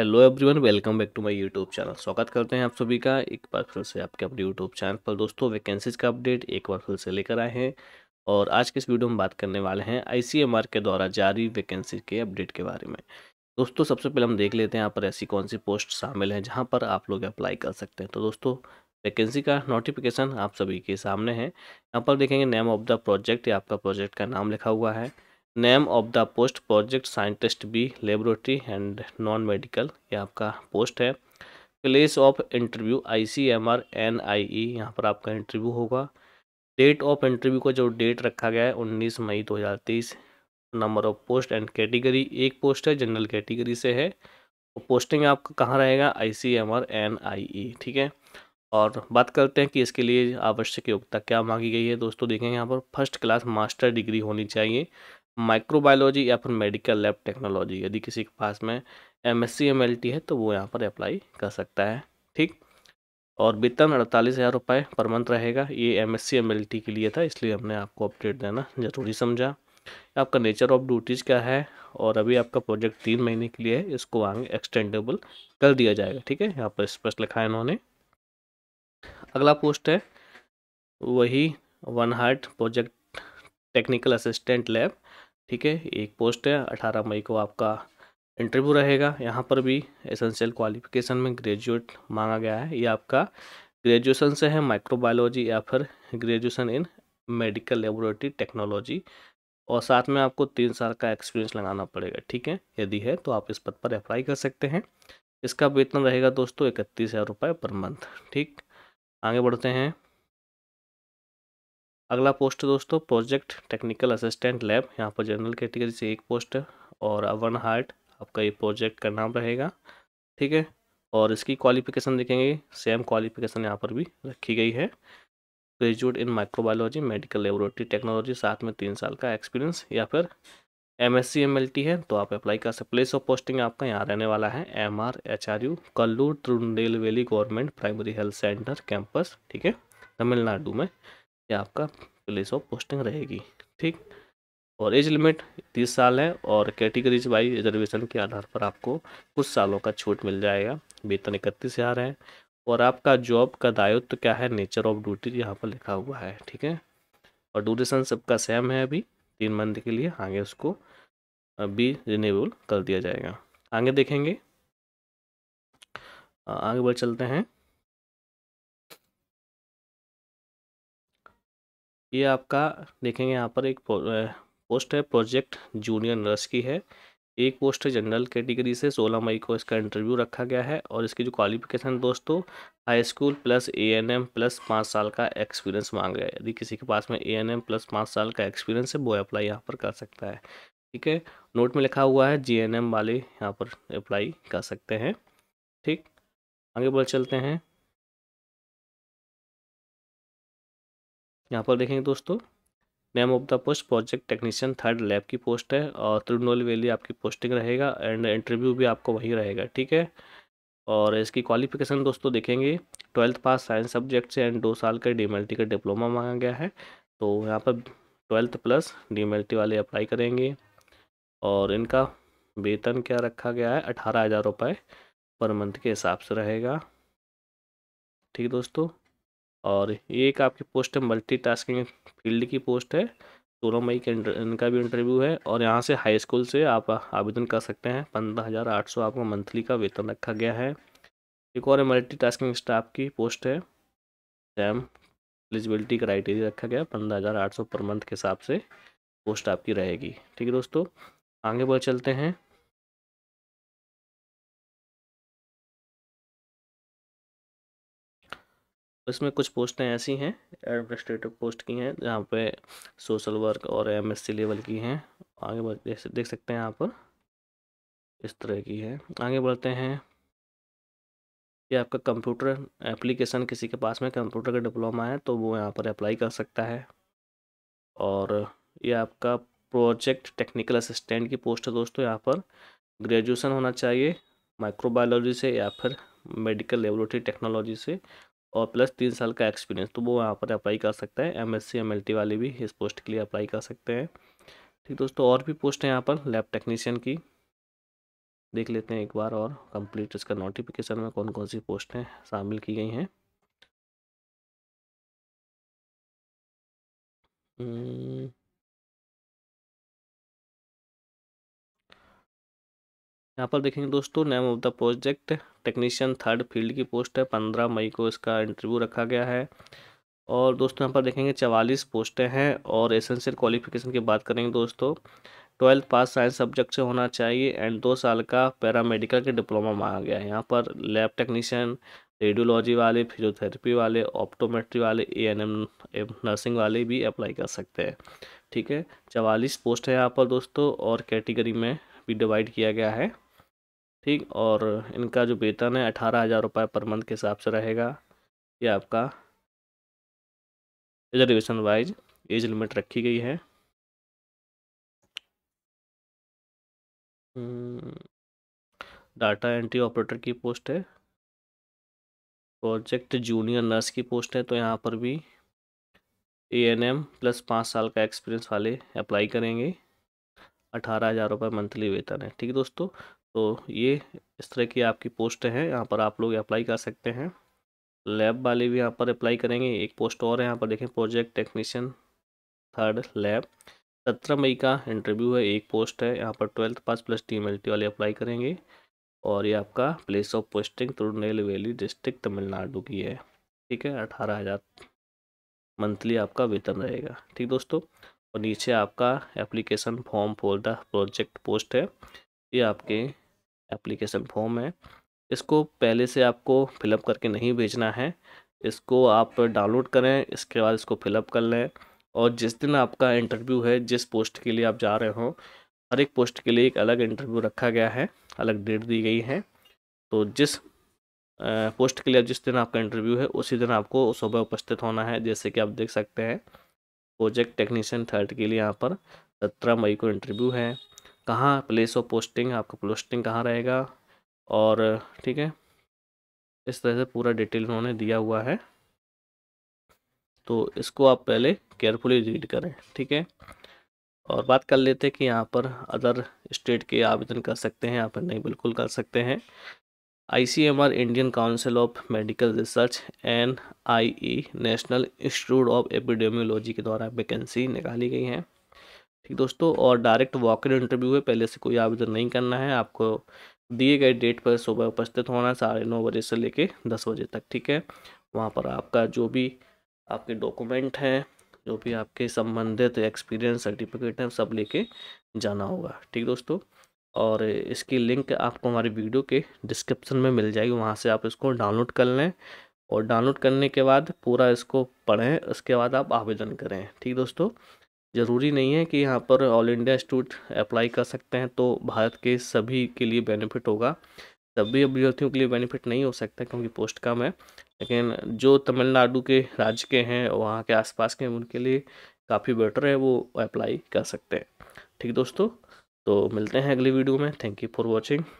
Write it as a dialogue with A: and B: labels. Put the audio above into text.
A: Hello everyone welcome back to my YouTube channel स्वागत करते हैं आप सभी का एक बार फिर से आपके अपने यूट्यूब चैनल पर दोस्तों वैकेंसीज का अपडेट एक बार फिर से लेकर आए हैं और आज के इस वीडियो में बात करने वाले हैं आईसीएमआर के द्वारा जारी वैकेंसी के अपडेट के बारे में दोस्तों सबसे पहले हम देख लेते हैं यहाँ पर ऐसी कौन सी पोस्ट शामिल है जहाँ पर आप लोग अप्लाई कर सकते हैं तो दोस्तों वैकेंसी का नोटिफिकेशन आप सभी के सामने है यहाँ पर देखेंगे नेम ऑफ द प्रोजेक्ट या आपका प्रोजेक्ट का नाम लिखा हुआ है name of the post project scientist B laboratory and non medical ये आपका पोस्ट है place of interview I C M R N I E यहाँ पर आपका इंटरव्यू होगा डेट ऑफ इंटरव्यू का जो डेट रखा गया है उन्नीस मई दो हज़ार तेईस number of post and category एक पोस्ट है जनरल कैटेगरी से है और पोस्टिंग आपका कहाँ रहेगा I C M R N I E ठीक है और बात करते हैं कि इसके लिए आवश्यक योग्यता क्या मांगी गई है दोस्तों देखेंगे यहाँ पर फर्स्ट क्लास मास्टर डिग्री होनी चाहिए माइक्रोबायोलॉजी या फिर मेडिकल लैब टेक्नोलॉजी यदि किसी के पास में एम एस है तो वो यहाँ पर अप्लाई कर सकता है ठीक और वेतन अड़तालीस हज़ार रुपये पर मंथ रहेगा ये एम एस के लिए था इसलिए हमने आपको अपडेट देना ज़रूरी समझा आपका नेचर ऑफ ड्यूटीज़ क्या है और अभी आपका प्रोजेक्ट तीन महीने के लिए है इसको आगे एक्सटेंडेबल कर दिया जाएगा ठीक है यहाँ पर स्पष्ट लिखा है इन्होंने अगला पोस्ट है वही one heart project technical assistant lab ठीक है एक पोस्ट है अठारह मई को आपका इंटरव्यू रहेगा यहाँ पर भी एसेंशियल क्वालिफिकेशन में ग्रेजुएट मांगा गया है ये आपका ग्रेजुएशन से है माइक्रोबायोलॉजी या फिर graduation in medical laboratory technology और साथ में आपको तीन साल का एक्सपीरियंस लगाना पड़ेगा ठीक है यदि है तो आप इस पद पर अप्लाई कर सकते हैं इसका वेतन रहेगा दोस्तों इकतीस हज़ार रुपये पर मंथ ठीक आगे बढ़ते हैं अगला पोस्ट दोस्तों प्रोजेक्ट टेक्निकल असिस्टेंट लैब यहाँ पर जनरल कैटेगरी से एक पोस्ट है और अवन हार्ट आपका ये प्रोजेक्ट का नाम रहेगा ठीक है और इसकी क्वालिफिकेशन देखेंगे सेम क्वालिफिकेशन यहाँ पर भी रखी गई है graduate in microbiology medical laboratory technology साथ में तीन साल का एक्सपीरियंस या फिर M S C M L T है तो आप अप्लाई कर सकते प्लेस ऑफ पोस्टिंग आपका यहाँ रहने वाला है M R H R U कल्लू Tirunelveli government primary health centre campus ठीक है तमिलनाडु में ये आपका प्लेस ऑफ पोस्टिंग रहेगी ठीक और एज लिमिट तीस साल है और कैटेगरीज वाइज रिजर्वेशन के आधार पर आपको कुछ सालों का छूट मिल जाएगा वेतन इकतीस हज़ार है और आपका जॉब का दायित्व तो क्या है नेचर ऑफ ड्यूटी यहाँ पर लिखा हुआ है ठीक है और ड्यूरेशन सबका सेम है अभी तीन मंथ के लिए आगे उसको भी रिनेबल कर दिया जाएगा आगे देखेंगे आगे बढ़ चलते हैं ये आपका देखेंगे यहाँ पर एक पोस्ट है प्रोजेक्ट जूनियर नर्स की है एक पोस्ट है जनरल कैटेगरी से 16 मई को इसका इंटरव्यू रखा गया है और इसकी जो क्वालिफिकेशन दोस्तों high school plus A N M plus पाँच साल का एक्सपीरियंस मांग रहा है यदि किसी के पास में ए एन एम प्लस पाँच साल का एक्सपीरियंस है वो अप्लाई यहाँ पर कर सकता है ठीक है नोट में लिखा हुआ है जे एन एम वाले यहाँ पर अप्लाई कर सकते हैं ठीक आगे बढ़ चलते हैं यहाँ पर देखेंगे दोस्तों name of the post project technician third lab की पोस्ट है और वैली आपकी पोस्टिंग रहेगा एंड इंटरव्यू भी आपको वहीं रहेगा ठीक है और इसकी क्वालिफिकेशन दोस्तों देखेंगे ट्वेल्थ पास साइंस सब्जेक्ट से एंड दो साल का डी का डिप्लोमा मांगा गया है तो यहाँ पर ट्वेल्थ प्लस डी वाले अप्लाई करेंगे और इनका वेतन क्या रखा गया है अठारह हज़ार रुपये पर मंथ के हिसाब से रहेगा ठीक दोस्तों और ये एक आपकी पोस्ट है मल्टी फील्ड की पोस्ट है सोलह मई के इनका भी इंटरव्यू है और यहाँ से हाई स्कूल से आप आवेदन कर सकते हैं पंद्रह हज़ार आठ सौ आपको मंथली का वेतन रखा गया है एक और मल्टी टास्किंग स्टाफ की पोस्ट है सैम एलिजिबिलिटी क्राइटेरिया रखा गया पंद्रह हज़ार आठ सौ पर मंथ के हिसाब से पोस्ट आपकी रहेगी ठीक है दोस्तों आगे बढ़ चलते हैं इसमें कुछ पोस्टें ऐसी हैं एडमिनिस्ट्रेटिव पोस्ट की हैं जहाँ पे सोशल वर्क और एमएससी लेवल की हैं आगे बढ़ देख सकते हैं यहाँ पर इस तरह की है आगे बढ़ते हैं ये आपका कंप्यूटर एप्लीकेशन किसी के पास में कंप्यूटर का डिप्लोमा है तो वो यहाँ पर अप्लाई कर सकता है और ये आपका प्रोजेक्ट टेक्निकल असिस्टेंट की पोस्ट है दोस्तों यहाँ पर ग्रेजुएसन होना चाहिए माइक्रोबायोलॉजी से या फिर मेडिकल लेबोरेटरी टेक्नोलॉजी से और प्लस तीन साल का एक्सपीरियंस तो वो यहाँ पर अप्लाई कर सकता है एम एस एम वाले भी इस पोस्ट के लिए अप्लाई कर सकते हैं ठीक दोस्तों और भी पोस्ट है यहाँ पर लैब टेक्नीशियन की देख लेते हैं एक बार और कंप्लीट इसका नोटिफिकेशन में कौन कौन सी पोस्टें शामिल की गई हैं हम्म। यहाँ पर देखेंगे दोस्तों name of the project technician third field की पोस्ट है पंद्रह मई को इसका इंटरव्यू रखा गया है और दोस्तों यहाँ पर देखेंगे चवालीस पोस्टें हैं और एसेंशियल क्वालिफिकेशन की बात करेंगे दोस्तों ट्वेल्थ पास साइंस सब्जेक्ट से होना चाहिए एंड दो साल का पैरामेडिकल के डिप्लोमा मांगा गया है यहाँ पर लैब टेक्नीशियन रेडियोलॉजी वाले फिजियोथेरेपी वाले ऑप्टोमेट्री वाले ए एन एम नर्सिंग वाले भी अप्लाई कर सकते हैं ठीक है चवालीस पोस्ट है यहाँ पर दोस्तों और कैटेगरी में भी डिवाइड किया गया है ठीक और इनका जो वेतन है अठारह हज़ार रुपये पर मंथ के हिसाब से रहेगा ये आपका रिजर्वेशन वाइज एज लिमिट रखी गई है हम्म, डाटा एंट्री ऑपरेटर की पोस्ट है प्रोजेक्ट जूनियर नर्स की पोस्ट है तो यहाँ पर भी ए एन एम प्लस पाँच साल का एक्सपीरियंस वाले अप्लाई करेंगे अठारह हज़ार रुपये मंथली वेतन है ठीक है दोस्तों तो ये इस तरह की आपकी पोस्ट हैं यहाँ पर आप लोग अप्लाई कर सकते हैं लैब वाले भी यहाँ पर अप्लाई करेंगे एक पोस्ट और है यहाँ पर देखें प्रोजेक्ट टेक्नीशियन थर्ड लैब सत्रह मई का इंटरव्यू है एक पोस्ट है यहाँ पर ट्वेल्थ पास प्लस टी वाले अप्लाई करेंगे और ये आपका place of posting Tirunelveli district Tamil Nadu की है ठीक है अठारह हज़ार मंथली आपका वेतन रहेगा ठीक दोस्तों और नीचे आपका application form for the project post है ये आपके एप्लीकेशन फॉर्म है इसको पहले से आपको फिलअप करके नहीं भेजना है इसको आप डाउनलोड करें इसके बाद इसको फिलअप कर लें और जिस दिन आपका इंटरव्यू है जिस पोस्ट के लिए आप जा रहे हो हर एक पोस्ट के लिए एक अलग इंटरव्यू रखा गया है अलग डेट दी गई है तो जिस पोस्ट के लिए जिस दिन आपका इंटरव्यू है उसी दिन आपको सुबह उपस्थित होना है जैसे कि आप देख सकते हैं प्रोजेक्ट टेक्नीशियन थर्ड के लिए यहाँ पर सत्रह मई को इंटरव्यू है कहाँ प्लेस ऑफ पोस्टिंग आपका पोस्टिंग कहाँ रहेगा और ठीक है इस तरह से पूरा डिटेल उन्होंने दिया हुआ है तो इसको आप पहले केयरफुली रीड करें ठीक है और बात कर लेते हैं कि यहाँ पर अदर स्टेट के आवेदन कर सकते हैं यहाँ पर नहीं बिल्कुल कर सकते हैं ICMR Indian Council of Medical Research N I E National Institute of Epidemiology के द्वारा वैकेंसी निकाली गई हैं ठीक दोस्तों और डायरेक्ट वॉक इन इंटरव्यू है पहले से कोई आवेदन नहीं करना है आपको दिए गए डेट पर सुबह उपस्थित होना साढ़े नौ बजे से लेके दस बजे तक ठीक है वहाँ पर आपका जो भी आपके डॉक्यूमेंट हैं जो भी आपके संबंधित एक्सपीरियंस सर्टिफिकेट हैं सब लेके जाना होगा ठीक दोस्तों और इसकी लिंक आपको हमारी वीडियो के डिस्क्रिप्शन में मिल जाएगी वहाँ से आप इसको डाउनलोड कर लें और डाउनलोड करने के बाद पूरा इसको पढ़ें उसके बाद आप आवेदन करें ठीक दोस्तों ज़रूरी नहीं है कि यहाँ पर ऑल इंडिया इंस्टीट्यूट अप्लाई कर सकते हैं तो भारत के सभी के लिए बेनिफिट होगा सभी अभ्यर्थियों के लिए बेनिफिट नहीं हो सकता क्योंकि पोस्ट कम है लेकिन जो तमिलनाडु के राज्य के हैं वहाँ के आसपास के उनके लिए काफ़ी बेटर है वो अप्लाई कर सकते हैं ठीक दोस्तों तो मिलते हैं अगली वीडियो में थैंक यू फॉर वॉचिंग